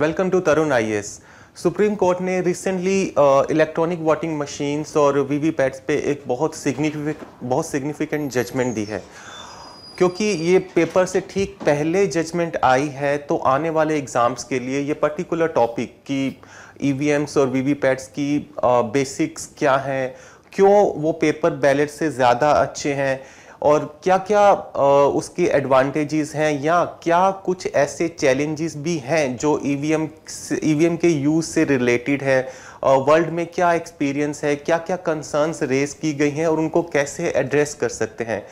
Welcome to Tarun I Supreme court ने recently electronic voting machines और V V PATs पे एक बहुत सिग्निफिक बहुत सिग्निफिकेंट जजमेंट दी है क्योंकि ये पेपर से ठीक पहले जजमेंट आई है तो आने वाले एग्ज़ाम्स के लिए ये पर्टिकुलर टॉपिक कि एम्स e और वी वी पैट्स की बेसिक्स uh, क्या हैं क्यों वो पेपर बैलेट से ज़्यादा अच्छे हैं और क्या क्या उसके एडवांटेजेस हैं या क्या कुछ ऐसे चैलेंजेस भी हैं जो ईवीएम e ईवीएम e के यूज़ से रिलेटेड है वर्ल्ड में क्या एक्सपीरियंस है क्या क्या कंसर्न्स रेज की गई हैं और उनको कैसे एड्रेस कर सकते हैं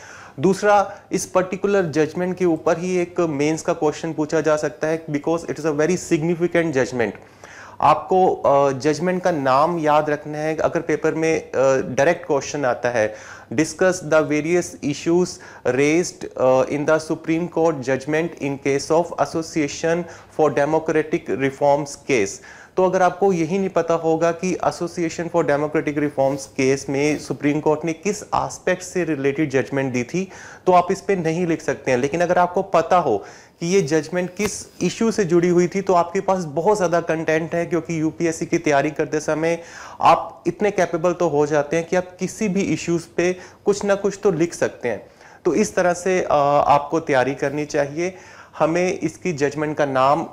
दूसरा इस पर्टिकुलर जजमेंट के ऊपर ही एक मेंस का क्वेश्चन पूछा जा सकता है because it is a very significant judgement आपको जजमेंट का नाम याद रखना है अगर पेपर में डायरेक्ट क्वेश्चन आता है discuss the various issues raised uh, in the Supreme Court judgment in case of Association for Democratic Reforms case. तो अगर आपको यही नहीं पता होगा कि Association for democratic Reforms case में सुप्रीम कोर्ट ने किस आस्पेक्ट से रिलेटेड जजमेंट दी थी तो आप इस पर नहीं लिख सकते हैं लेकिन अगर आपको पता हो कि ये जजमेंट किस इशू से जुड़ी हुई थी तो आपके पास बहुत ज़्यादा कंटेंट है क्योंकि यूपीएससी की तैयारी करते समय आप इतने कैपेबल तो हो जाते हैं कि आप किसी भी इश्यूज़ पे कुछ ना कुछ तो लिख सकते हैं तो इस तरह से आपको तैयारी करनी चाहिए हमें इसकी जजमेंट का नाम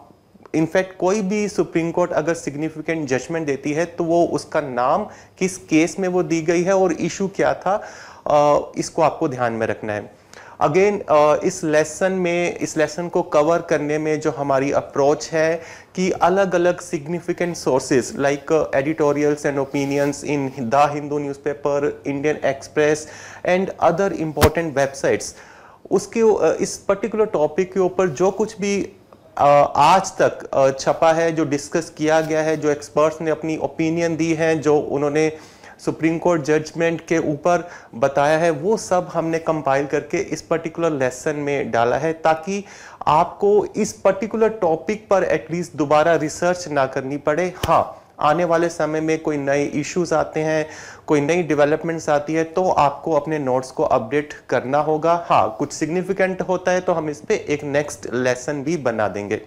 इनफैक्ट कोई भी सुप्रीम कोर्ट अगर सिग्निफिकेंट जजमेंट देती है तो वो उसका नाम किस केस में वो दी गई है और इशू क्या था इसको आपको ध्यान में रखना है अगेन uh, इस लेसन में इस लेसन को कवर करने में जो हमारी अप्रोच है कि अलग अलग significant sources like editorials and opinions in the Hindu newspaper Indian Express and other important websites उसके uh, इस पर्टिकुलर टॉपिक के ऊपर जो कुछ भी uh, आज तक छपा है जो डिस्कस किया गया है जो एक्सपर्ट्स ने अपनी ओपिनियन दी है जो उन्होंने सुप्रीम कोर्ट जजमेंट के ऊपर बताया है वो सब हमने कंपाइल करके इस पर्टिकुलर लेसन में डाला है ताकि आपको इस पर्टिकुलर टॉपिक पर एटलीस्ट दोबारा रिसर्च ना करनी पड़े हाँ आने वाले समय में कोई नए इश्यूज आते हैं कोई नई डेवलपमेंट्स आती है तो आपको अपने नोट्स को अपडेट करना होगा हाँ कुछ सिग्निफिकेंट होता है तो हम इस पर एक नेक्स्ट लेसन भी बना देंगे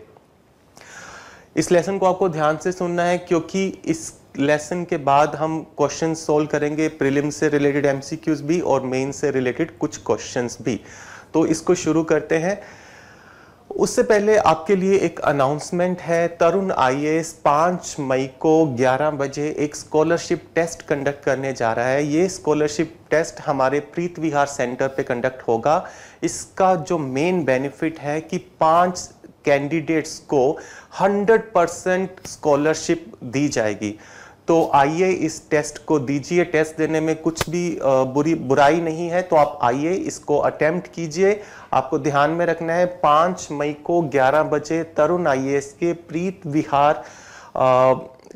इस लेसन को आपको ध्यान से सुनना है क्योंकि इस लेसन के बाद हम क्वेश्चन सोल्व करेंगे प्रिलिम से रिलेटेड एम भी और मेन से रिलेटेड कुछ क्वेश्चन भी तो इसको शुरू करते हैं उससे पहले आपके लिए एक अनाउंसमेंट है तरुण आईएएस पांच मई को 11 बजे एक स्कॉलरशिप टेस्ट कंडक्ट करने जा रहा है ये स्कॉलरशिप टेस्ट हमारे प्रीत विहार सेंटर पे कंडक्ट होगा इसका जो मेन बेनिफिट है कि पांच कैंडिडेट्स को 100 परसेंट स्कॉलरशिप दी जाएगी तो आइए इस टेस्ट को दीजिए टेस्ट देने में कुछ भी बुरी बुराई नहीं है तो आप आइए इसको अटेम्प्ट कीजिए आपको ध्यान में रखना है पाँच मई को ग्यारह बजे तरुण आई के प्रीत विहार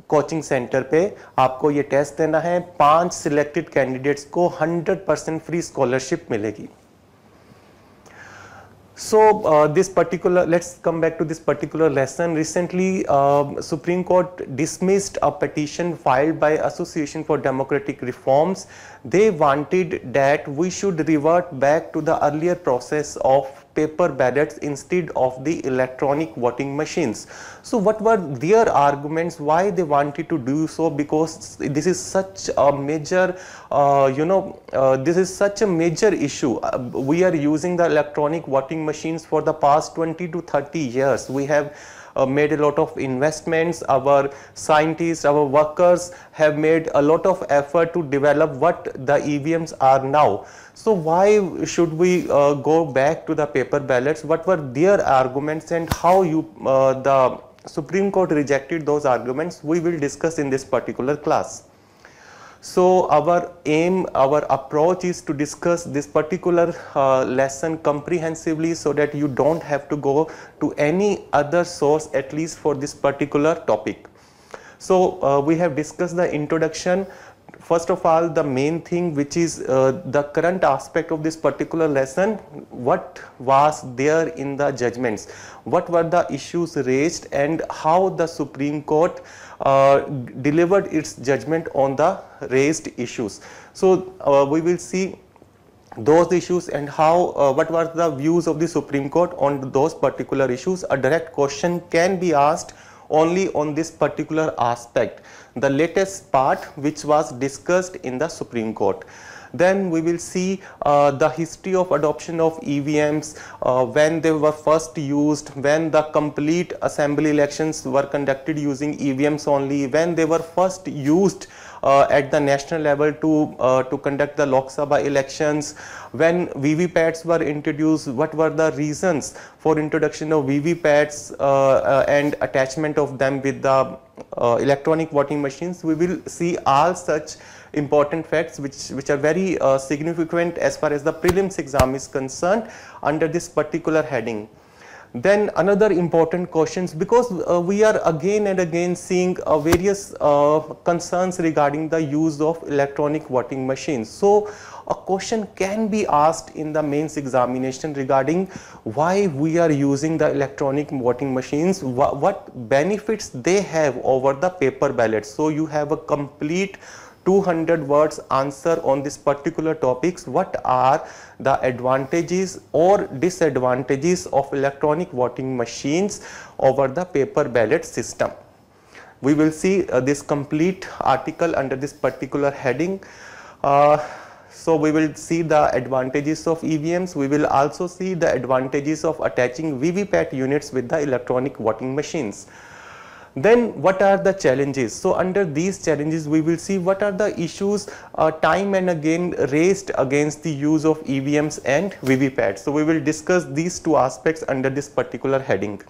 कोचिंग सेंटर पे आपको ये टेस्ट देना है पांच सिलेक्टेड कैंडिडेट्स को हंड्रेड परसेंट फ्री स्कॉलरशिप मिलेगी So uh, this particular, let's come back to this particular lesson. Recently, uh, Supreme Court dismissed a petition filed by Association for Democratic Reforms. They wanted that we should revert back to the earlier process of paper ballots instead of the electronic voting machines. So what were their arguments why they wanted to do so because this is such a major uh, you know uh, this is such a major issue. Uh, we are using the electronic voting machines for the past 20 to 30 years. We have uh, made a lot of investments our scientists our workers have made a lot of effort to develop what the evms are now so why should we uh, go back to the paper ballots? What were their arguments and how you uh, the Supreme Court rejected those arguments? We will discuss in this particular class. So our aim, our approach is to discuss this particular uh, lesson comprehensively so that you don't have to go to any other source at least for this particular topic. So uh, we have discussed the introduction, first of all the main thing which is uh, the current aspect of this particular lesson what was there in the judgments what were the issues raised and how the supreme court uh, delivered its judgment on the raised issues so uh, we will see those issues and how uh, what were the views of the supreme court on those particular issues a direct question can be asked only on this particular aspect the latest part which was discussed in the Supreme Court. Then we will see uh, the history of adoption of EVMs, uh, when they were first used, when the complete assembly elections were conducted using EVMs only, when they were first used uh, at the national level to, uh, to conduct the Lok Sabha elections. When VVPATs were introduced, what were the reasons for introduction of VVPATs uh, uh, and attachment of them with the electronic voting machines? We will see all such important facts which, which are very uh, significant as far as the prelims exam is concerned under this particular heading. Then another important question, because uh, we are again and again seeing uh, various uh, concerns regarding the use of electronic voting machines. So a question can be asked in the mains examination regarding why we are using the electronic voting machines, wh what benefits they have over the paper ballots. So you have a complete 200 words answer on this particular topics what are the advantages or disadvantages of electronic voting machines over the paper ballot system. We will see uh, this complete article under this particular heading. Uh, so we will see the advantages of EVMs. We will also see the advantages of attaching VVPAT units with the electronic voting machines then what are the challenges so under these challenges we will see what are the issues uh, time and again raised against the use of EVMs and VVPATs so we will discuss these two aspects under this particular heading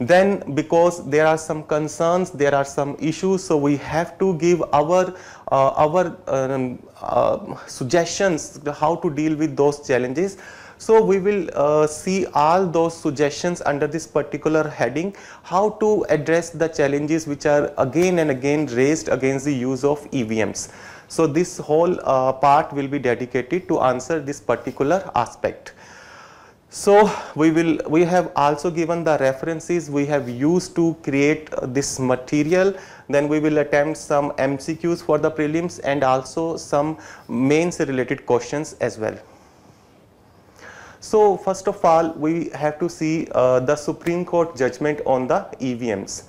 then because there are some concerns there are some issues so we have to give our uh, our um, uh, suggestions how to deal with those challenges so we will uh, see all those suggestions under this particular heading, how to address the challenges which are again and again raised against the use of EVMs. So this whole uh, part will be dedicated to answer this particular aspect. So we will we have also given the references we have used to create this material then we will attempt some MCQs for the prelims and also some mains related questions as well. So first of all, we have to see uh, the Supreme Court judgment on the EVMs.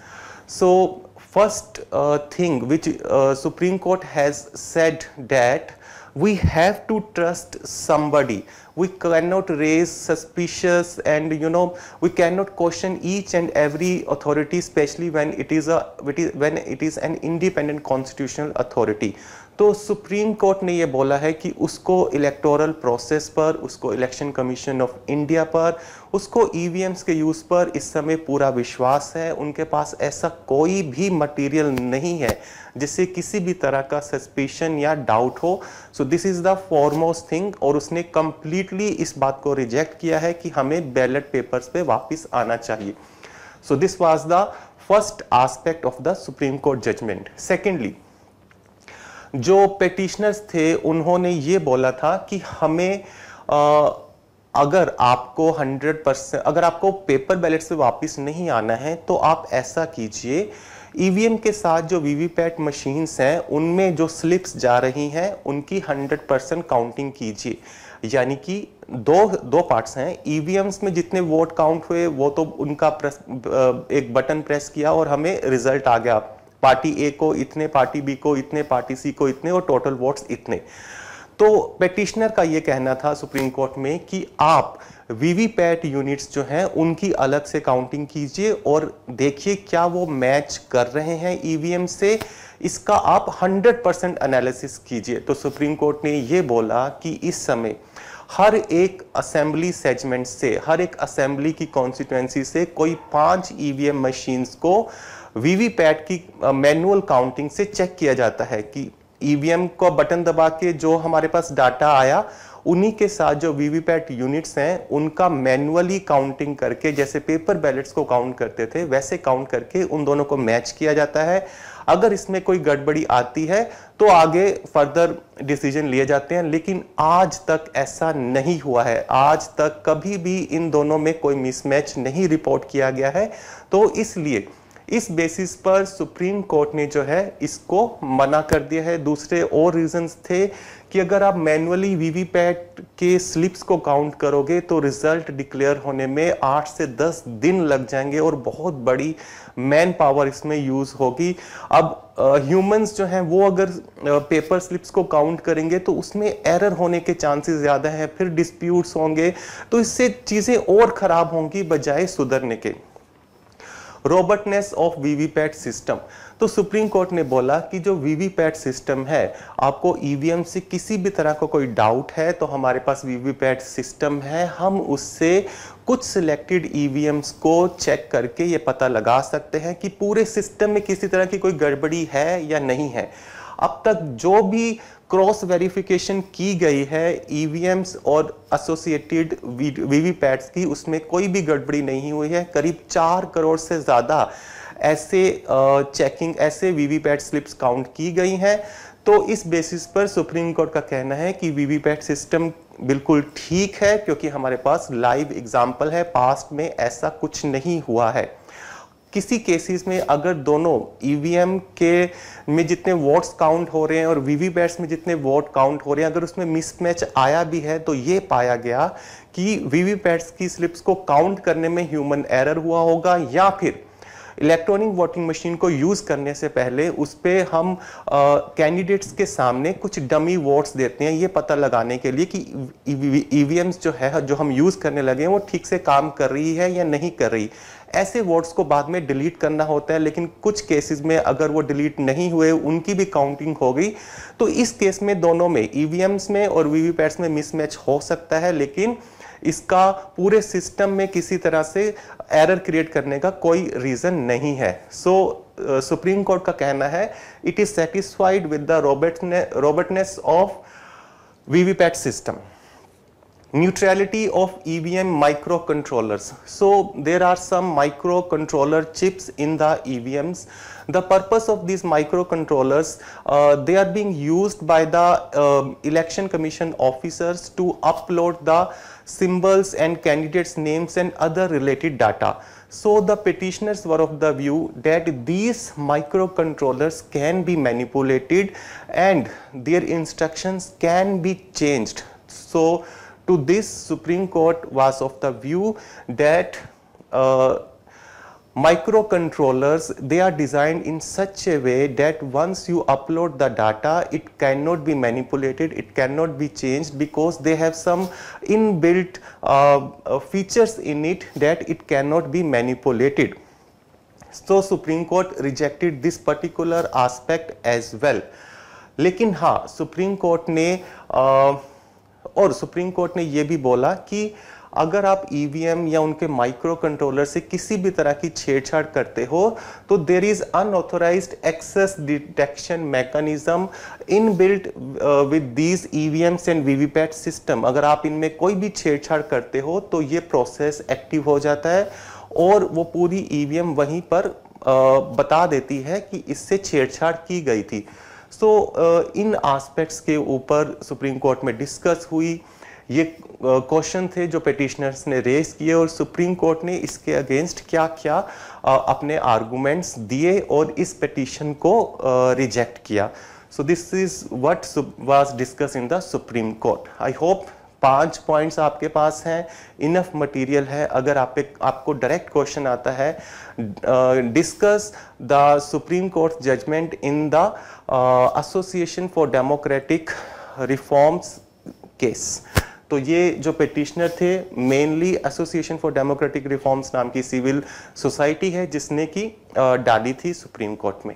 So first uh, thing which uh, Supreme Court has said that we have to trust somebody. We cannot raise suspicious and you know we cannot question each and every authority, especially when it is a when it is an independent constitutional authority. तो Supreme court ने ये बोला है कि उसको electoral process पर उसको election commission of India पर उसको ई e के यूज़ पर इस समय पूरा विश्वास है उनके पास ऐसा कोई भी मटेरियल नहीं है जिससे किसी भी तरह का सस्पेशन या डाउट हो so this is the foremost thing और उसने कम्प्लीटली इस बात को रिजेक्ट किया है कि हमें बैलेट पेपर्स पे वापस आना चाहिए so this was the first aspect of the supreme Court judgement secondly जो पेटिशनर्स थे उन्होंने ये बोला था कि हमें आ, अगर आपको 100 परसेंट अगर आपको पेपर बैलेट से वापस नहीं आना है तो आप ऐसा कीजिए ईवीएम e के साथ जो वीवीपैट मशीन्स हैं उनमें जो स्लिप्स जा रही हैं उनकी 100 परसेंट काउंटिंग कीजिए यानी कि दो दो पार्ट्स हैं ईवीएम्स e में जितने वोट काउंट हुए वो तो उनका प्रेस एक बटन प्रेस किया और हमें रिजल्ट आ गया पार्टी ए को इतने पार्टी बी को इतने पार्टी सी को इतने और टोटल वोट्स इतने तो पेटिशनर का ये कहना था सुप्रीम कोर्ट में कि आप वीवीपैट यूनिट्स जो हैं उनकी अलग से काउंटिंग कीजिए और देखिए क्या वो मैच कर रहे हैं ईवीएम e से इसका आप 100 परसेंट एनालिसिस कीजिए तो सुप्रीम कोर्ट ने ये बोला कि इस समय हर एक असेंबली सेजमेंट से हर एक असेंबली की कॉन्स्टिट्युएंसी से कोई पांच ईवीएम e मशीन्स को वीवीपैट की मैनुअल काउंटिंग से चेक किया जाता है कि ईवीएम को बटन दबा के जो हमारे पास डाटा आया उन्हीं के साथ जो वीवीपैट यूनिट्स हैं उनका मैनुअली काउंटिंग करके जैसे पेपर बैलेट्स को काउंट करते थे वैसे काउंट करके उन दोनों को मैच किया जाता है अगर इसमें कोई गड़बड़ी आती है तो आगे फर्दर डिसीजन लिए जाते हैं लेकिन आज तक ऐसा नहीं हुआ है आज तक कभी भी इन दोनों में कोई मिसमैच नहीं रिपोर्ट किया गया है तो इसलिए इस बेसिस पर सुप्रीम कोर्ट ने जो है इसको मना कर दिया है दूसरे और रीजंस थे कि अगर आप मैनुअली वीवीपैट के स्लिप्स को काउंट करोगे तो रिजल्ट डिक्लेयर होने में आठ से दस दिन लग जाएंगे और बहुत बड़ी मैन पावर इसमें यूज होगी अब ह्यूमंस जो हैं वो अगर पेपर स्लिप्स को काउंट करेंगे तो उसमें एरर होने के चांसेस ज़्यादा हैं फिर डिस्प्यूट्स होंगे तो इससे चीज़ें और ख़राब होंगी बजाय सुधरने के रोबर्टनेस ऑफ वीवीपैट सिस्टम तो सुप्रीम कोर्ट ने बोला कि जो वीवीपैट सिस्टम है आपको ईवीएम e से किसी भी तरह का को कोई डाउट है तो हमारे पास वीवीपैट सिस्टम है हम उससे कुछ सिलेक्टेड ईवीएम्स e को चेक करके ये पता लगा सकते हैं कि पूरे सिस्टम में किसी तरह की कोई गड़बड़ी है या नहीं है अब तक जो भी क्रॉस वेरिफिकेशन की गई है ईवीएम्स e और एसोसिएटेड वीवीपैट्स की उसमें कोई भी गड़बड़ी नहीं हुई है करीब चार करोड़ से ज़्यादा ऐसे चेकिंग ऐसे वीवीपैट स्लिप्स काउंट की गई हैं तो इस बेसिस पर सुप्रीम कोर्ट का कहना है कि वीवीपैट सिस्टम बिल्कुल ठीक है क्योंकि हमारे पास लाइव एग्जाम्पल है पास्ट में ऐसा कुछ नहीं हुआ है किसी केसेस में अगर दोनों ईवीएम e के में जितने वोट्स काउंट हो रहे हैं और वीवीपैट्स में जितने वोट काउंट हो रहे हैं अगर उसमें मिसमैच आया भी है तो ये पाया गया कि वीवीपैट्स की स्लिप्स को काउंट करने में ह्यूमन एरर हुआ होगा या फिर इलेक्ट्रॉनिक वोटिंग मशीन को यूज़ करने से पहले उस पर हम कैंडिडेट्स के सामने कुछ डमी वोट्स देते हैं ये पता लगाने के लिए कि ई e e जो है जो हम यूज़ करने लगे हैं वो ठीक से काम कर रही है या नहीं कर रही ऐसे वर्ड्स को बाद में डिलीट करना होता है लेकिन कुछ केसेस में अगर वो डिलीट नहीं हुए उनकी भी काउंटिंग हो गई तो इस केस में दोनों में ईवीएम्स e में और वीवीपैट्स में मिसमैच हो सकता है लेकिन इसका पूरे सिस्टम में किसी तरह से एरर क्रिएट करने का कोई रीज़न नहीं है सो सुप्रीम कोर्ट का कहना है it is satisfied with the robustness of VVPAT system Neutrality of EVM microcontrollers. So there are some microcontroller chips in the EVMs. The purpose of these microcontrollers, uh, they are being used by the uh, election commission officers to upload the symbols and candidates names and other related data. So the petitioners were of the view that these microcontrollers can be manipulated and their instructions can be changed. So to this Supreme Court was of the view that uh, microcontrollers they are designed in such a way that once you upload the data it cannot be manipulated it cannot be changed because they have some inbuilt uh, uh features in it that it cannot be manipulated. So Supreme Court rejected this particular aspect as well. लेकिन हाँ court court ने आ, और supreme court ने यह भी बोला कि अगर आप ईवीएम e या उनके माइक्रो कंट्रोलर से किसी भी तरह की छेड़छाड़ करते हो तो there is unauthorised access detection mechanism in built with these EVMs and VVPAT system अगर आप इनमें कोई भी छेड़छाड़ करते हो तो ये प्रोसेस एक्टिव हो जाता है और वो पूरी ईवीएम e वहीं पर uh, बता देती है कि इससे छेड़छाड़ की गई थी सो so, इन आस्पेक्ट्स के ऊपर सुप्रीम कोर्ट में डिस्कस हुई ये क्वेश्चन थे जो पेटिशनर्स ने रेस किए और सुप्रीम कोर्ट ने इसके अगेंस्ट क्या क्या अपने आर्गूमेंट्स दिए और इस पटिशन को रिजेक्ट किया so this is what was discuss in the supreme Court I hope पांच पॉइंट्स आपके पास हैं इनफ मटेरियल है अगर आप पे आपको डायरेक्ट क्वेश्चन आता है discuss the supreme Court judgement in the Association for democratic Reforms case तो ये जो पिटिशनर थे mainly Association for democratic Reforms नाम की सिविल सोसाइटी है जिसने की डाली थी सुप्रीम कोर्ट में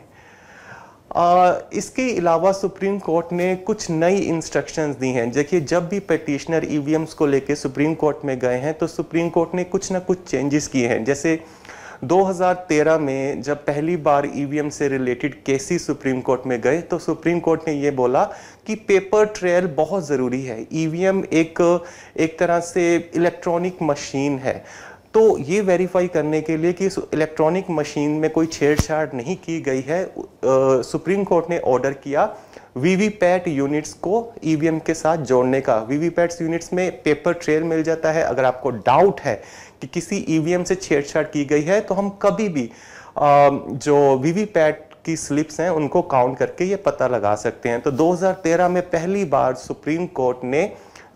आ, इसके अलावा सुप्रीम कोर्ट ने कुछ नई इंस्ट्रक्शंस दी हैं देखिए जब भी पटिशनर ईवीएम्स e को लेके सुप्रीम कोर्ट में गए हैं तो सुप्रीम कोर्ट ने कुछ ना कुछ चेंजेस किए हैं जैसे 2013 में जब पहली बार ईवीएम e से रिलेटेड केसेस सुप्रीम कोर्ट में गए तो सुप्रीम कोर्ट ने ये बोला कि पेपर ट्रेल बहुत ज़रूरी है ईवीएम e एक एक तरह से इलेक्ट्रॉनिक मशीन है तो ये वेरीफाई करने के लिए कि इलेक्ट्रॉनिक मशीन में कोई छेड़छाड़ नहीं की गई है सुप्रीम कोर्ट ने ऑर्डर किया वीवीपैट यूनिट्स को ईवीएम e के साथ जोड़ने का वीवीपैट यूनिट्स में पेपर ट्रेल मिल जाता है अगर आपको डाउट है कि किसी ईवीएम e से छेड़छाड़ की गई है तो हम कभी भी आ, जो वीवीपैट की स्लिप्स हैं उनको काउंट करके ये पता लगा सकते हैं तो 2013 में पहली बार सुप्रीम कोर्ट ने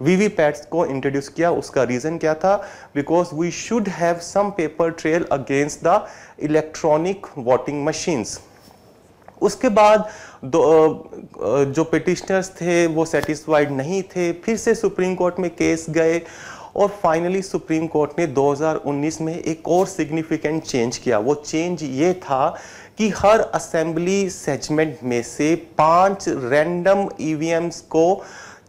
पैट्स को इंट्रोड्यूस किया उसका रीज़न क्या था because we should have some paper trail against the electronic voting machines उसके बाद दो जो पिटिशनर्स थे वो सेटिस्फाइड नहीं थे फिर से सुप्रीम कोर्ट में केस गए और फाइनली सुप्रीम कोर्ट ने 2019 में एक और सिग्निफिकेंट चेंज किया वो चेंज ये था कि हर असेंबली सेजमेंट में से पांच रैंडम ईवीएम्स e को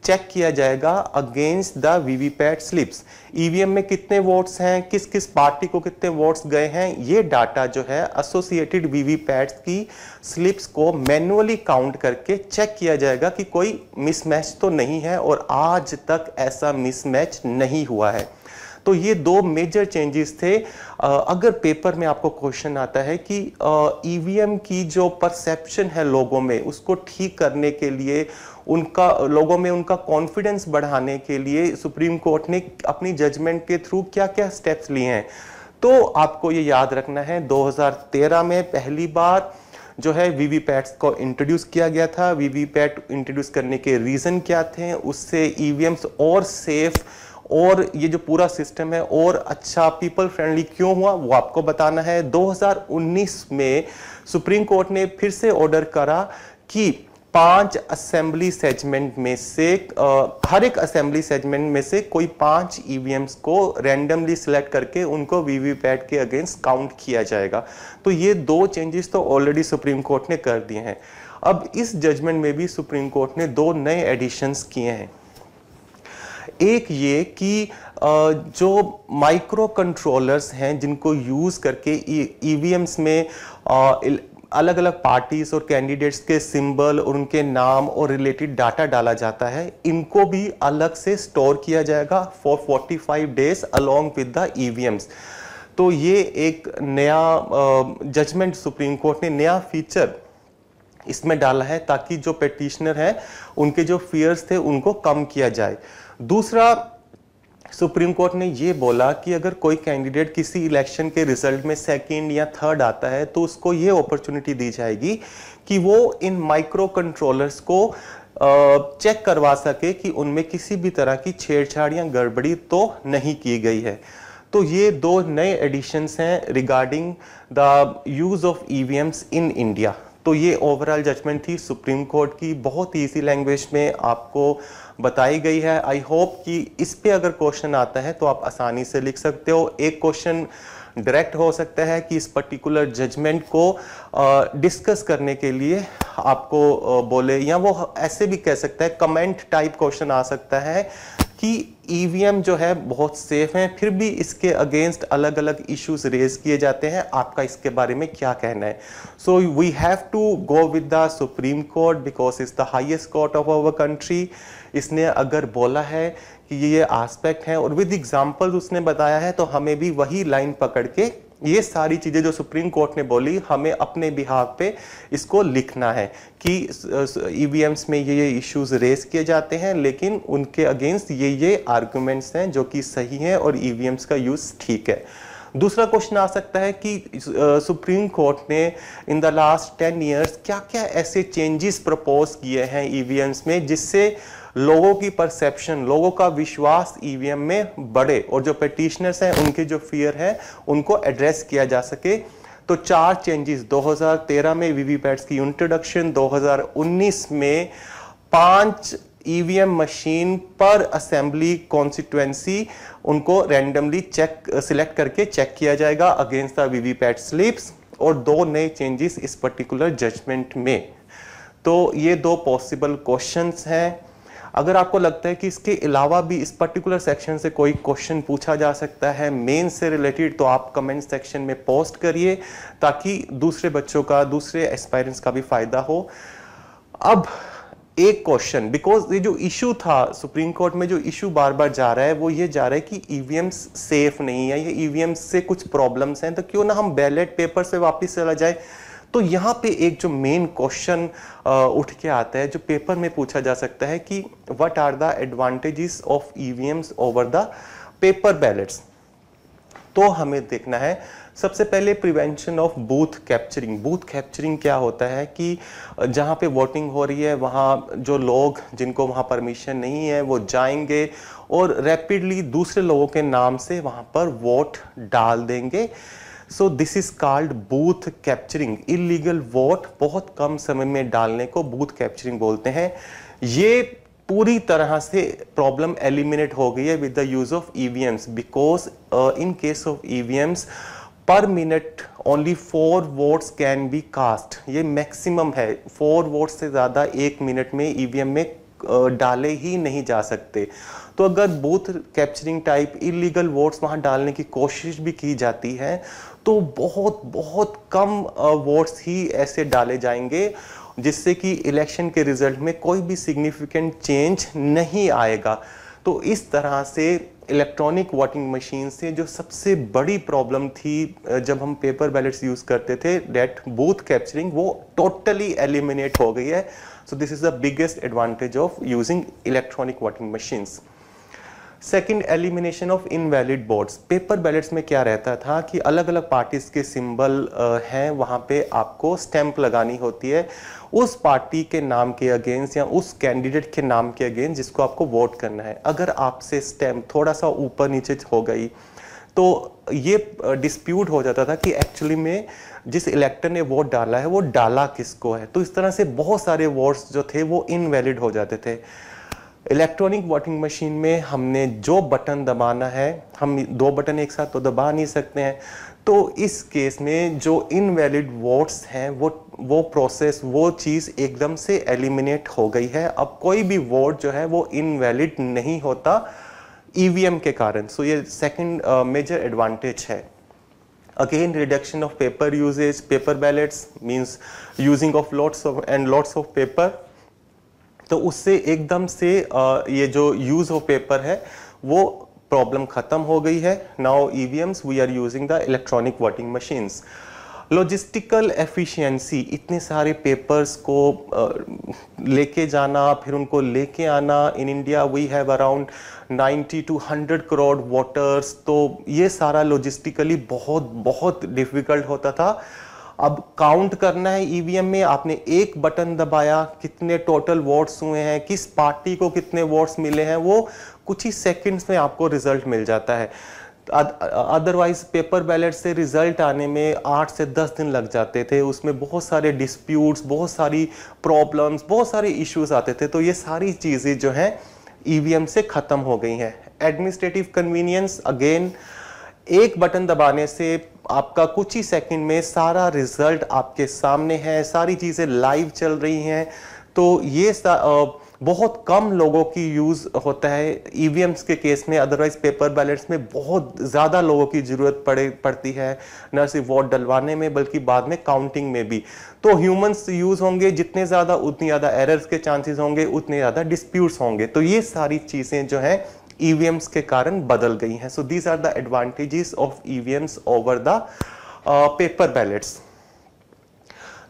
चेक किया जाएगा against the VVPAT slips EVM में कितने वोट्स हैं किस किस पार्टी को कितने वोट्स गए हैं ये डाटा जो है एसोसिएटेड वीवीपैट की स्लिप्स को मैनुअली काउंट करके चेक किया जाएगा कि कोई मिसमैच तो नहीं है और आज तक ऐसा मिसमैच नहीं हुआ है तो ये दो मेजर चेंजेस थे अगर पेपर में आपको क्वेश्चन आता है कि ईवीएम e की जो परसेप्शन है लोगों में उसको ठीक करने के लिए उनका लोगों में उनका कॉन्फिडेंस बढ़ाने के लिए सुप्रीम कोर्ट ने अपनी जजमेंट के थ्रू क्या क्या स्टेप्स लिए हैं तो आपको ये याद रखना है 2013 में पहली बार जो है वीवीपैट्स को इंट्रोड्यूस किया गया था वीवीपैट इंट्रोड्यूस करने के रीज़न क्या थे उससे ईवीएम्स e और सेफ़ और ये जो पूरा सिस्टम है और अच्छा पीपल फ्रेंडली क्यों हुआ वो आपको बताना है 2019 में सुप्रीम कोर्ट ने फिर से ऑर्डर करा कि पांच असेंबली सेगमेंट में से आ, हर एक असेंबली सेगमेंट में से कोई पांच ईवीएम्स e को रैंडमली सिलेक्ट करके उनको वीवीपैट के अगेंस्ट काउंट किया जाएगा तो ये दो चेंजेस तो ऑलरेडी सुप्रीम कोर्ट ने कर दिए हैं अब इस जजमेंट में भी सुप्रीम कोर्ट ने दो नए एडिशंस किए हैं एक ये कि जो माइक्रो कंट्रोलर्स हैं जिनको यूज़ करके ईवीएम्स e, e में अलग अलग पार्टीज और कैंडिडेट्स के सिंबल और उनके नाम और रिलेटेड डाटा डाला जाता है इनको भी अलग से स्टोर किया जाएगा for 45 days along with the EVMs तो ये एक नया जजमेंट सुप्रीम कोर्ट ने नया फीचर इसमें डाला है ताकि जो पेटिशनर हैं उनके जो फियर्स थे उनको कम किया जाए दूसरा सुप्रीम कोर्ट ने ये बोला कि अगर कोई कैंडिडेट किसी इलेक्शन के रिजल्ट में सेकेंड या थर्ड आता है तो उसको ये अपॉर्चुनिटी दी जाएगी कि वो इन माइक्रो कंट्रोलर्स को चेक करवा सके कि उनमें किसी भी तरह की छेड़छाड़ या गड़बड़ी तो नहीं की गई है तो ये दो नए एडिशंस हैं regarding the use of E in India तो ये ओवरऑल जजमेंट थी सुप्रीम कोर्ट की बहुत ईजी लैंग्वेज में आपको बताई गई है आई होप कि इस पे अगर क्वेश्चन आता है तो आप आसानी से लिख सकते हो एक क्वेश्चन डायरेक्ट हो सकता है कि इस पर्टिकुलर जजमेंट को डिस्कस करने के लिए आपको बोले या वो ऐसे भी कह सकता है कमेंट टाइप क्वेश्चन आ सकता है कि ई e जो है बहुत सेफ है फिर भी इसके अगेंस्ट अलग अलग इश्यूज रेज किए जाते हैं आपका इसके बारे में क्या कहना है so we have to go with the supreme Court because is the highest court of our country इसने अगर बोला है कि ये आस्पेक्ट है और विद एग्जाम्पल उसने बताया है तो हमें भी वही लाइन पकड़ के ये सारी चीज़ें जो सुप्रीम कोर्ट ने बोली हमें अपने बिहाग पे इसको लिखना है कि ईवीएम्स e में ये ये इश्यूज रेस किए जाते हैं लेकिन उनके अगेंस्ट ये ये आर्ग्यूमेंट्स हैं जो कि सही हैं और ईवीएम्स e का यूज़ ठीक है दूसरा क्वेश्चन आ सकता है कि सुप्रीम कोर्ट ने in the last ten years क्या क्या ऐसे चेंजेस प्रपोज किए हैं ईवीएम्स e में जिससे uh, लोगों की परसेप्शन लोगों का विश्वास ईवीएम e में बढ़े और जो पटिशनर्स हैं उनके जो फियर है उनको एड्रेस किया जा सके तो चार चेंजेस 2013 में वीवीपैट्स की इंट्रोडक्शन 2019 में पांच ईवीएम e मशीन पर असेंबली कॉन्स्टिट्यूएंसी उनको रैंडमली चेक सिलेक्ट करके चेक किया जाएगा अगेंस्ट द वीवीपैट स्लिप्स और दो नए चेंजेस इस पर्टिकुलर जजमेंट में तो ये दो पॉसिबल क्वेश्चंस हैं अगर आपको लगता है कि इसके अलावा भी इस पर्टिकुलर सेक्शन से कोई क्वेश्चन पूछा जा सकता है मेन से रिलेटेड तो आप कमेंट सेक्शन में पोस्ट करिए ताकि दूसरे बच्चों का दूसरे एस्पायरेंट्स का भी फायदा हो अब एक क्वेश्चन बिकॉज ये जो इशू था सुप्रीम कोर्ट में जो इशू बार बार जा रहा है वो ये जा रहा है कि ईवीएम्स e सेफ नहीं है ये ईवीएम e से कुछ प्रॉब्लम्स हैं तो क्यों ना हम बैलेट पेपर से वापस चला जाए तो यहाँ पे एक जो मेन क्वेश्चन उठ के आता है जो पेपर में पूछा जा सकता है कि what are the advantages of EVMs over the paper ballots तो हमें देखना है सबसे पहले prevention of booth capturing booth capturing क्या होता है कि जहाँ पे वोटिंग हो रही है वहाँ जो लोग जिनको वहाँ परमिशन नहीं है वो जाएंगे और रैपिडली दूसरे लोगों के नाम से वहाँ पर वोट डाल देंगे so this is called booth capturing illegal vote बहुत कम समय में डालने को बूथ कैप्चरिंग बोलते हैं ये पूरी तरह से प्रॉब्लम एलिमिनेट हो गई है with the use of EVMs because in case of EVMs per minute only four votes can be cast ये मैक्सिमम है फोर वोट्स से ज़्यादा एक मिनट में ईवीएम e में uh, डाले ही नहीं जा सकते तो अगर booth capturing type illegal votes वहाँ डालने की कोशिश भी की जाती है तो बहुत बहुत कम वोट्स ही ऐसे डाले जाएंगे जिससे कि इलेक्शन के रिजल्ट में कोई भी सिग्निफिकेंट चेंज नहीं आएगा तो इस तरह से इलेक्ट्रॉनिक वोटिंग मशीन से जो सबसे बड़ी प्रॉब्लम थी जब हम पेपर बैलेट्स यूज़ करते थे डेट बूथ कैप्चरिंग वो टोटली एलिमिनेट हो गई है so this is the biggest advantage of using electronic voting machines second elimination of invalid votes paper ballots में क्या रहता था कि अलग अलग पार्टीज़ के सिंबल हैं वहाँ पे आपको स्टैंप लगानी होती है उस पार्टी के नाम के अगेंस्ट या उस कैंडिडेट के नाम के अगेंस्ट जिसको आपको वोट करना है अगर आपसे स्टैंप थोड़ा सा ऊपर नीचे हो गई तो ये डिस्प्यूट हो जाता था कि एक्चुअली में जिस इलेक्टर ने वोट डाला है वो डाला किसको है तो इस तरह से बहुत सारे वोट्स जो थे वो इनवैलिड हो जाते थे इलेक्ट्रॉनिक वोटिंग मशीन में हमने जो बटन दबाना है हम दो बटन एक साथ तो दबा नहीं सकते हैं तो इस केस में जो इनवैलिड वोट्स हैं वो वो प्रोसेस वो चीज़ एकदम से एलिमिनेट हो गई है अब कोई भी वोट जो है वो इनवैलिड नहीं होता ईवीएम e के कारण सो so, ये सेकंड मेजर एडवांटेज है again reduction of paper usage paper ballots means using of lots and and of paper तो उससे एकदम से ये जो यूज़ ऑफ पेपर है वो प्रॉब्लम ख़त्म हो गई है now E V Ms we are using the electronic voting machines logistical efficiency इतने सारे पेपर्स को लेके जाना फिर उनको लेके आना in India we have around 90 to 100 crore voters तो ये सारा लॉजिस्टिकली बहुत बहुत डिफ़िकल्ट होता था अब काउंट करना है ईवीएम e में आपने एक बटन दबाया कितने टोटल वोट्स हुए हैं किस पार्टी को कितने वोट्स मिले हैं वो कुछ ही सेकंड्स में आपको रिजल्ट मिल जाता है अदरवाइज पेपर बैलेट से रिजल्ट आने में आठ से दस दिन लग जाते थे उसमें बहुत सारे डिस्प्यूट्स बहुत सारी प्रॉब्लम्स बहुत सारे इश्यूज आते थे तो ये सारी चीज़ें जो हैं ईवीएम e से ख़त्म हो गई हैं एडमिनिस्ट्रेटिव कन्वीनियंस अगेन एक बटन दबाने से आपका कुछ ही सेकंड में सारा रिजल्ट आपके सामने है सारी चीज़ें लाइव चल रही हैं तो ये बहुत कम लोगों की यूज़ होता है ईवीएम्स e के केस में अदरवाइज पेपर बैलेट्स में बहुत ज़्यादा लोगों की ज़रूरत पड़े पड़ती है न सिर्फ वोट डलवाने में बल्कि बाद में काउंटिंग में भी तो ह्यूमंस यूज़ होंगे जितने ज़्यादा उतनी ज़्यादा एरर्स के चांसेस होंगे उतने ज़्यादा डिस्प्यूट्स होंगे तो ये सारी चीज़ें जो हैं ईवीएम्स के कारण बदल गई हैं so these are the advantages of EVMs over the paper ballots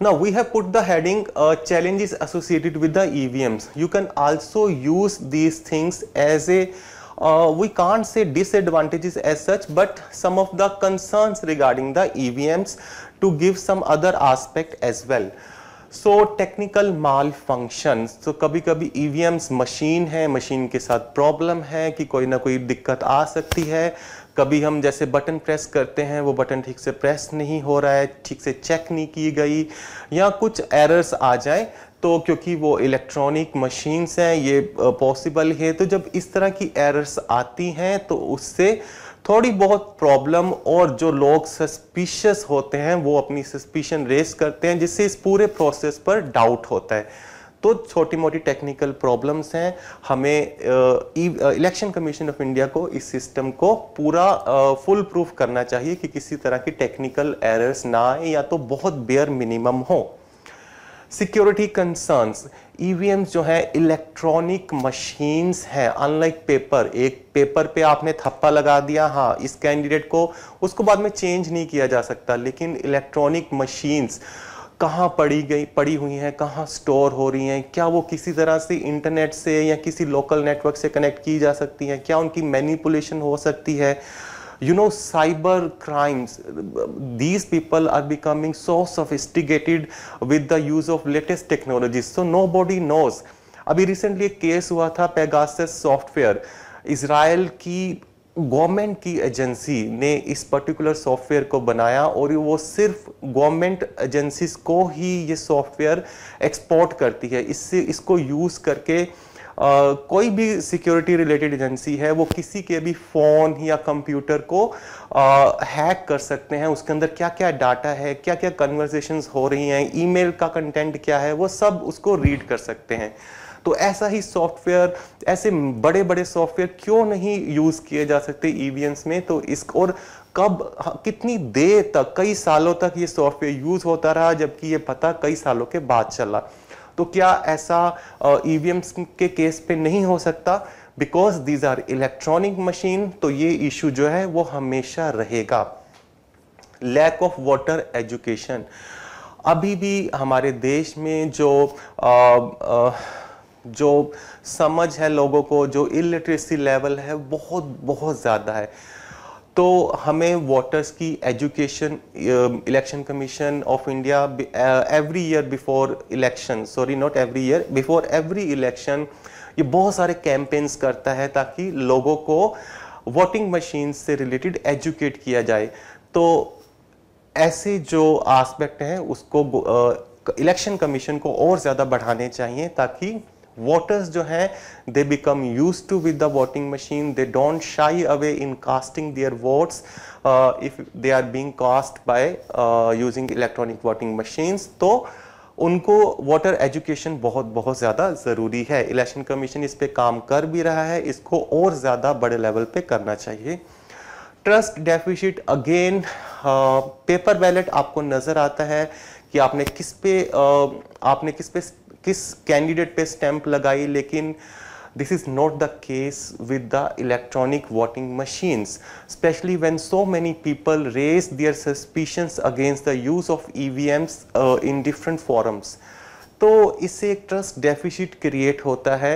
now we have put the heading uh, challenges associated with the evms you can also use these things as a uh, we can't say disadvantages as such but some of the concerns regarding the evms to give some other aspect as well uh, so technical malfunction तो कभी कभी EVMs machine है machine के साथ problem है कि कोई ना कोई दिक्कत आ सकती है कभी हम जैसे बटन प्रेस करते हैं वो बटन ठीक से प्रेस नहीं हो रहा है ठीक से चेक नहीं की गई या कुछ एरर्स आ जाए तो क्योंकि वो इलेक्ट्रॉनिक मशीन्स हैं ये पॉसिबल है तो जब इस तरह की एरर्स आती हैं तो उससे थोड़ी बहुत प्रॉब्लम और जो लोग सस्पिशियस होते हैं वो अपनी सस्पिशन रेस करते हैं जिससे इस पूरे प्रोसेस पर डाउट होता है तो छोटी मोटी टेक्निकल प्रॉब्लम्स हैं हमें इलेक्शन कमीशन ऑफ इंडिया को इस सिस्टम को पूरा फुल प्रूफ करना चाहिए कि किसी तरह की टेक्निकल एरर्स ना आए या तो बहुत बेयर मिनिमम हो सिक्योरिटी कंसर्न्स ईवीएम्स जो है इलेक्ट्रॉनिक मशीन्स हैं अनलाइक पेपर एक पेपर पे आपने थप्पा लगा दिया हाँ इस कैंडिडेट को उसको बाद में चेंज नहीं किया जा सकता लेकिन इलेक्ट्रॉनिक मशीन्स कहाँ पड़ी गई पड़ी हुई हैं कहाँ स्टोर हो रही हैं क्या वो किसी तरह से इंटरनेट से या किसी लोकल नेटवर्क से कनेक्ट की जा सकती हैं क्या उनकी मैनिपुलेशन हो सकती है you know cyber crimes these people are becoming so sophisticated with the use of latest technologies so nobody knows अभी रिसेंटली एक केस हुआ था पेगासस सॉफ्टवेयर इसराइल की गवर्नमेंट की एजेंसी ने इस पर्टिकुलर सॉफ्टवेयर को बनाया और वो सिर्फ गवर्नमेंट एजेंसीज को ही ये सॉफ्टवेयर एक्सपोर्ट करती है इससे इसको यूज़ करके कोई भी सिक्योरिटी रिलेटेड एजेंसी है वो किसी के भी फ़ोन या कंप्यूटर को हैक कर सकते हैं उसके अंदर क्या क्या डाटा है क्या क्या कन्वर्जेशन हो रही हैं ईमेल का कंटेंट क्या है वो सब उसको रीड कर सकते हैं तो ऐसा ही सॉफ्टवेयर ऐसे बड़े बड़े सॉफ्टवेयर क्यों नहीं यूज़ किए जा सकते ई e में तो इस और कब कितनी देर तक कई सालों तक ये सॉफ्टवेयर यूज़ होता रहा जबकि ये पता कई सालों के बाद चला तो क्या ऐसा ई e के केस पे नहीं हो सकता because these are electronic machine तो ये इशू जो है वो हमेशा रहेगा लैक ऑफ वाटर एजुकेशन अभी भी हमारे देश में जो आ, आ, जो समझ है लोगों को जो इलिटरेसी लेवल है बहुत बहुत ज़्यादा है तो हमें वोटर्स की education election commission of India every year before election sorry not every year before every election ये बहुत सारे कैंपेन्स करता है ताकि लोगों को वोटिंग मशीन से रिलेटेड एजुकेट किया जाए तो ऐसे जो एस्पेक्ट हैं उसको इलेक्शन uh, कमीशन को और ज़्यादा बढ़ाने चाहिए ताकि वोटर्स जो है they become used to with the voting machine they don't shy away in casting their votes if they are being cast by using electronic voting machines तो उनको वाटर एजुकेशन बहुत बहुत ज़्यादा ज़रूरी है इलेक्शन कमीशन इस पर काम कर भी रहा है इसको और ज़्यादा बड़े लेवल पे करना चाहिए trust deficit again paper ballot आपको नज़र आता है कि आपने किस पे आ, uh, आपने किस पे किस कैंडिडेट पे स्टैंप लगाई लेकिन this is not the case with the electronic voting machines specially when so many people raise their suspicions against the use of E V Ms in different forums तो इससे एक ट्रस्ट डेफिशिट क्रिएट होता है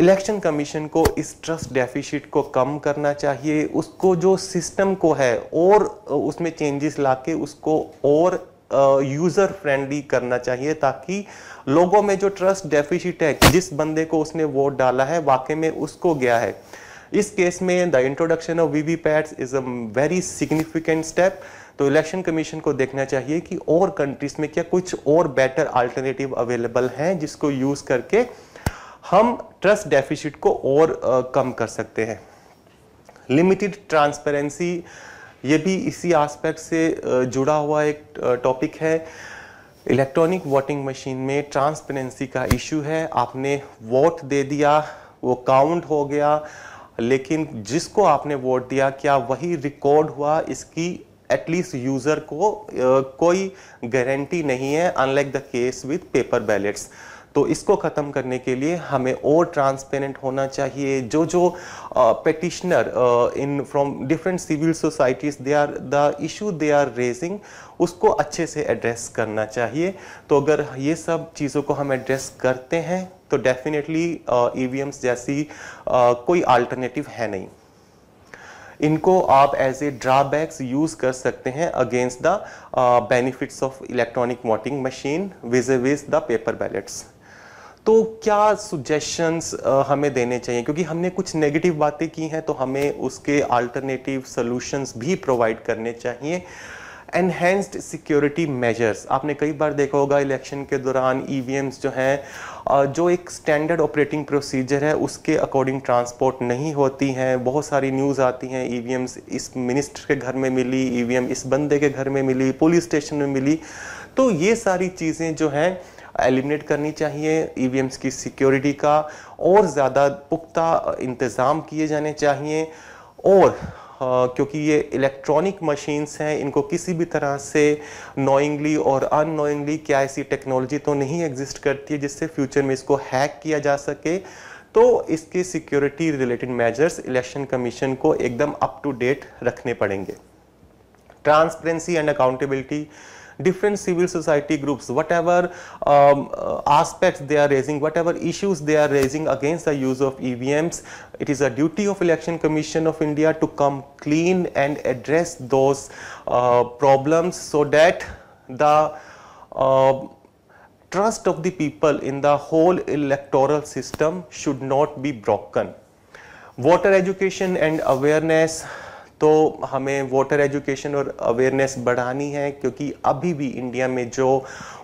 election commission को इस trust deficit को कम करना चाहिए उसको जो सिस्टम को है और uh, उसमें चेंजेस ला के उसको और यूज़र फ्रेंडली करना चाहिए ताकि लोगों में जो ट्रस्ट डेफिशिट है जिस बंदे को उसने वोट डाला है वाकई में उसको गया है इस केस में the introduction of V pads is a very significant step तो इलेक्शन कमीशन को देखना चाहिए कि और कंट्रीज में क्या कुछ और बेटर अल्टरनेटिव अवेलेबल हैं जिसको यूज़ करके हम ट्रस्ट डेफिसिट को और आ, कम कर सकते हैं लिमिटेड ट्रांसपेरेंसी ये भी इसी एस्पेक्ट से जुड़ा हुआ एक टॉपिक है इलेक्ट्रॉनिक वोटिंग मशीन में ट्रांसपेरेंसी का इशू है आपने वोट दे दिया वो काउंट हो गया लेकिन जिसको आपने वोट दिया क्या वही रिकॉर्ड हुआ इसकी एटलीस्ट यूज़र को uh, कोई गारंटी नहीं है unlike the case with paper ballots तो इसको ख़त्म करने के लिए हमें और ट्रांसपेरेंट होना चाहिए जो जो petitioner in from different civil societies they are the issue they are raising उसको अच्छे से एड्रेस करना चाहिए तो अगर ये सब चीज़ों को हम एड्रेस करते हैं तो डेफिनेटली ई e जैसी uh, कोई आल्टरनेटिव है नहीं इनको आप एज ए ड्राबैक्स यूज़ कर सकते हैं against the benefits of electronic voting machine vis-a-vis the paper ballots तो क्या सुजेशंस uh, हमें देने चाहिए क्योंकि हमने कुछ नेगेटिव बातें की हैं तो हमें उसके अल्टरनेटिव सॉल्यूशंस भी प्रोवाइड करने चाहिए एनहेंस्ड सिक्योरिटी मेजर्स आपने कई बार देखा होगा इलेक्शन के दौरान ई e जो हैं uh, जो एक स्टैंडर्ड ऑपरेटिंग प्रोसीजर है उसके अकॉर्डिंग ट्रांसपोर्ट नहीं होती हैं बहुत सारी न्यूज़ आती हैं ई e इस मिनिस्टर के घर में मिली ई e इस बंदे के घर में मिली पुलिस स्टेशन में मिली तो ये सारी चीज़ें जो हैं एलिमिनेट करनी चाहिए ई e की सिक्योरिटी का और ज़्यादा पुख्ता इंतज़ाम किए जाने चाहिए और Uh, क्योंकि ये इलेक्ट्रॉनिक मशीन्स हैं इनको किसी भी तरह से नोइंगली और अनोइंगली क्या ऐसी टेक्नोलॉजी तो नहीं एग्जिस्ट करती है जिससे फ्यूचर में इसको हैक किया जा सके तो इसके security related measures election commission को एकदम अप टू डेट रखने पड़ेंगे transparency and accountability different civil society groups, whatever um, uh, aspects they are raising, whatever issues they are raising against the use of EVMs, it is a duty of Election Commission of India to come clean and address those uh, problems so that the uh, trust of the people in the whole electoral system should not be broken. Voter education and awareness तो हमें voter education और awareness बढ़ानी है क्योंकि अभी भी India में जो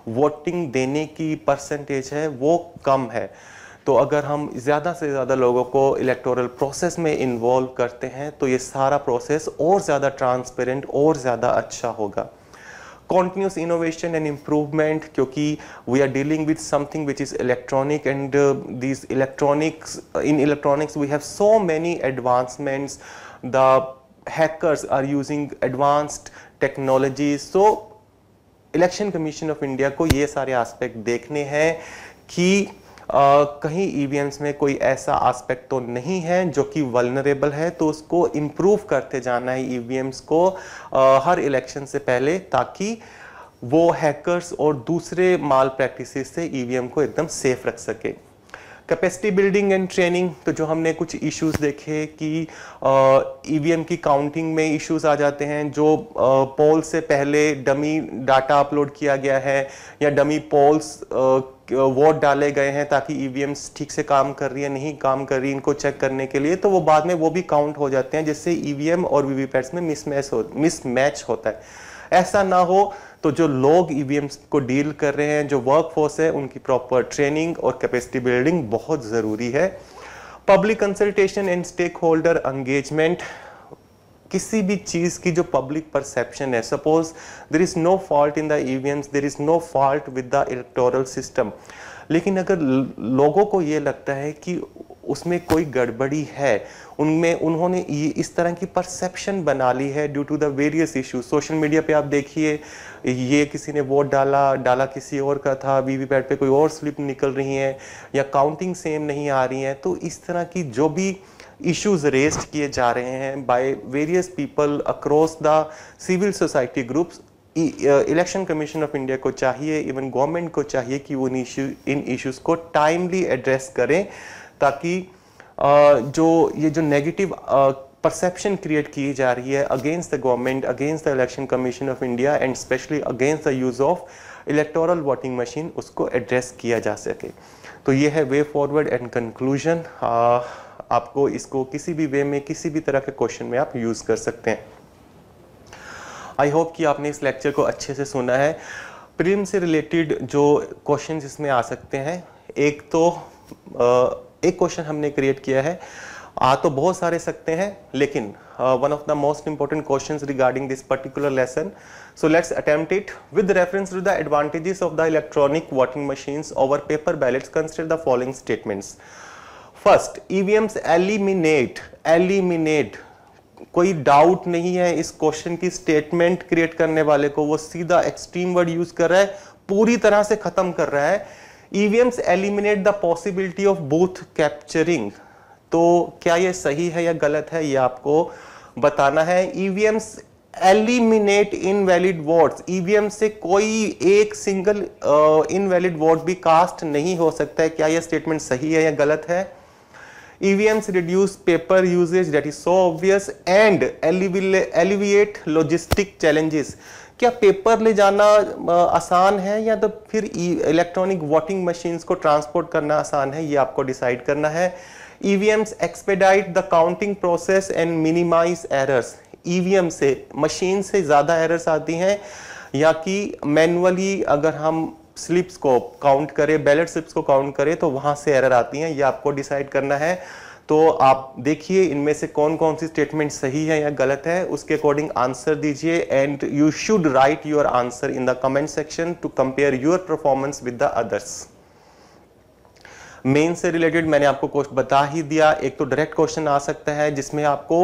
वोटिंग देने की परसेंटेज है वो कम है तो अगर हम ज़्यादा से ज़्यादा लोगों को इलेक्टोरल प्रोसेस में इन्वॉल्व करते हैं तो ये सारा प्रोसेस और ज़्यादा ट्रांसपेरेंट और ज़्यादा अच्छा होगा कॉन्टीन्यूस इनोवेशन एंड इम्प्रूवमेंट क्योंकि we are dealing with something which is electronic and this electronics in electronics we have so many advancements the hackers are using advanced technologies so election commission of India को ये सारे aspect देखने हैं कि Uh, कहीं EVMs e में कोई ऐसा एस्पेक्ट तो नहीं है जो कि वलनरेबल है तो उसको इम्प्रूव करते जाना है ईवीएम्स e को uh, हर इलेक्शन से पहले ताकि वो हैकर्स और दूसरे माल प्रैक्टिसेस से ईवीएम e को एकदम सेफ रख सके कैपेसिटी बिल्डिंग एंड ट्रेनिंग तो जो हमने कुछ इश्यूज देखे कि ईवीएम e की काउंटिंग में इश्यूज आ जाते हैं जो पोल से पहले डमी डाटा अपलोड किया गया है या डमी पोल्स वोट डाले गए हैं ताकि ई e ठीक से काम कर रही है नहीं काम कर रही इनको चेक करने के लिए तो वो बाद में वो भी काउंट हो जाते हैं जिससे ई e और वी में मिसमैच हो मिसमैच होता है ऐसा ना हो तो जो लोग ई e को डील कर रहे हैं जो वर्क फोर्स है उनकी प्रॉपर ट्रेनिंग और कैपेसिटी बिल्डिंग बहुत ज़रूरी है public consultation and stakeholder engagement किसी भी चीज़ की जो पब्लिक परसेप्शन है suppose there is no fault in the EVMs there is no fault with the electoral system लेकिन अगर लोगों को ये लगता है कि उसमें कोई गड़बड़ी है उनमें उन्होंने ये इस तरह की परसेप्शन बना ली है due to the various issues social media पे आप देखिए ये किसी ने वोट डाला डाला किसी और का था वीवीपैट पे कोई और स्लिप निकल रही हैं या काउंटिंग सेम नहीं आ रही हैं तो इस तरह की जो भी इश्यूज रेस्ड किए जा रहे हैं by various people across the civil society groups election commission of India को चाहिए इवन गवर्नमेंट को चाहिए कि वो इन इश्यूज़ को टाइमली एड्रेस करें ताकि जो ये जो नेगेटिव परसेप्शन क्रिएट की जा रही है against the government against the election commission of India and specially against the use of electoral voting machine उसको एड्रेस किया जा सके तो ये है वे फॉरवर्ड एंड कंक्लूजन आपको इसको किसी भी वे में किसी भी तरह के क्वेश्चन में आप यूज़ कर सकते हैं आई होप कि आपने इस लेक्चर को अच्छे से सुना है प्रीम से रिलेटेड जो क्वेश्चन इसमें आ सकते हैं एक तो आ, एक क्वेश्चन हमने क्रिएट किया है आ तो बहुत सारे सकते हैं लेकिन one of the most important question regarding this particular lesson so let's attempt it with reference to the advantages of the electronic voting machines over paper ballots consider the following statements first EVMs eliminate eliminate कोई doubt नहीं है इस question की statement create करने वाले को वो सीधा एक्सट्रीम वर्ड यूज कर रहा है पूरी तरह से खत्म कर रहा है EVMs eliminate the possibility of booth capturing तो क्या ये सही है या गलत है ये आपको बताना है EVMs eliminate invalid words EVM से कोई एक सिंगल इनवैलिड वर्ड भी कास्ट नहीं हो सकता है क्या यह स्टेटमेंट सही है या गलत है EVMs reduce paper usages that is so obvious and alleviate logistic challenges क्या पेपर ले जाना आसान है या तो फिर इलेक्ट्रॉनिक वोटिंग मशीन्स को ट्रांसपोर्ट करना आसान है ये आपको डिसाइड करना है EVMs expedite the counting process and minimize errors EVM से मशीन से ज़्यादा एरर्स आती हैं या कि मैनुअली अगर हम स्लिप्स को काउंट करें बैलेट स्लिप्स को काउंट करें तो वहाँ से एरर आती हैं ये आपको डिसाइड करना है तो आप देखिए इनमें से कौन कौन सी स्टेटमेंट सही है या गलत है उसके अकॉर्डिंग आंसर दीजिए and you should write your answer in the comment section to compare your performance with the others main से रिलेटेड मैंने आपको क्वेश्चन बता ही दिया एक तो डायरेक्ट क्वेश्चन आ सकता है जिसमें आपको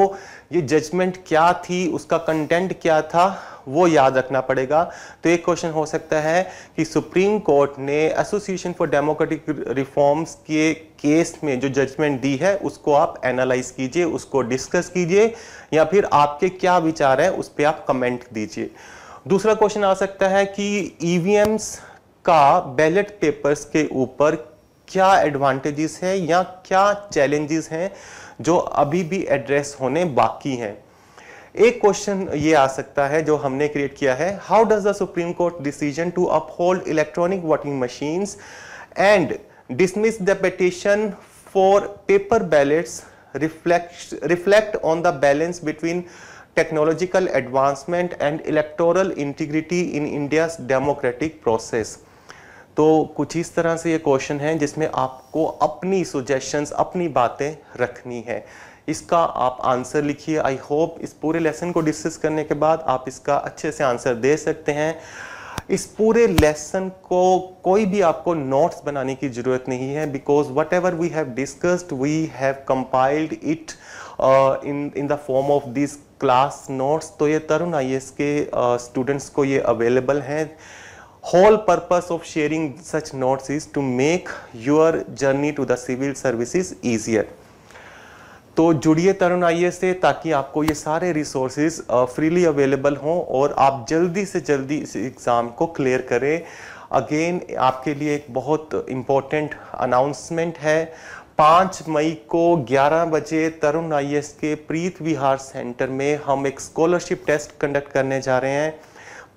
ये जजमेंट क्या थी उसका कंटेंट क्या था वो याद रखना पड़ेगा तो एक क्वेश्चन हो सकता है कि सुप्रीम कोर्ट ने एसोसिएशन फॉर डेमोक्रेटिक रिफॉर्म्स के केस में जो जजमेंट दी है उसको आप एनालाइज कीजिए उसको डिस्कस कीजिए या फिर आपके क्या विचार हैं उस पर आप कमेंट दीजिए दूसरा क्वेश्चन आ सकता है कि ईवीएम्स e का बैलेट पेपर्स के ऊपर क्या एडवांटेजेस हैं या क्या चैलेंजेस हैं जो अभी भी एड्रेस होने बाकी हैं एक क्वेश्चन ये आ सकता है जो हमने क्रिएट किया है how does the supreme court decision to uphold electronic voting machines and dismiss the petition for paper ballots reflect reflect on the balance between technological advancement and electoral integrity in India's democratic process तो कुछ इस तरह से ये question है जिसमें आपको अपनी सुजेशंस अपनी बातें रखनी है इसका आप आंसर लिखिए आई होप इस पूरे लेसन को डिस्कस करने के बाद आप इसका अच्छे से आंसर दे सकते हैं इस पूरे लेसन को कोई भी आपको नोट्स बनाने की ज़रूरत नहीं है because whatever we have discussed we have compiled it in in the form of this class notes तो ये तरुण आई के स्टूडेंट्स uh, को ये अवेलेबल हैं whole purpose of sharing such notes is to make your journey to the civil services easier तो जुड़िए तरुण आई से ताकि आपको ये सारे रिसोर्सेज फ्रीली अवेलेबल हों और आप जल्दी से जल्दी इस एग्ज़ाम को क्लियर करें अगेन आपके लिए एक बहुत इम्पोर्टेंट अनाउंसमेंट है पाँच मई को 11 बजे तरुण आई के प्रीत विहार सेंटर में हम एक स्कॉलरशिप टेस्ट कंडक्ट करने जा रहे हैं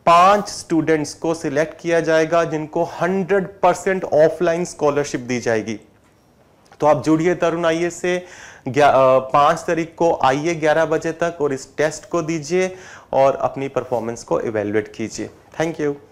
पांच स्टूडेंट्स को सिलेक्ट किया जाएगा जिनको 100 परसेंट ऑफलाइन स्कॉलरशिप दी जाएगी तो आप जुड़िए तरुण आइए से पांच तारीख को आइए ग्यारह बजे तक और इस टेस्ट को दीजिए और अपनी परफॉर्मेंस को इवेल्युएट कीजिए थैंक यू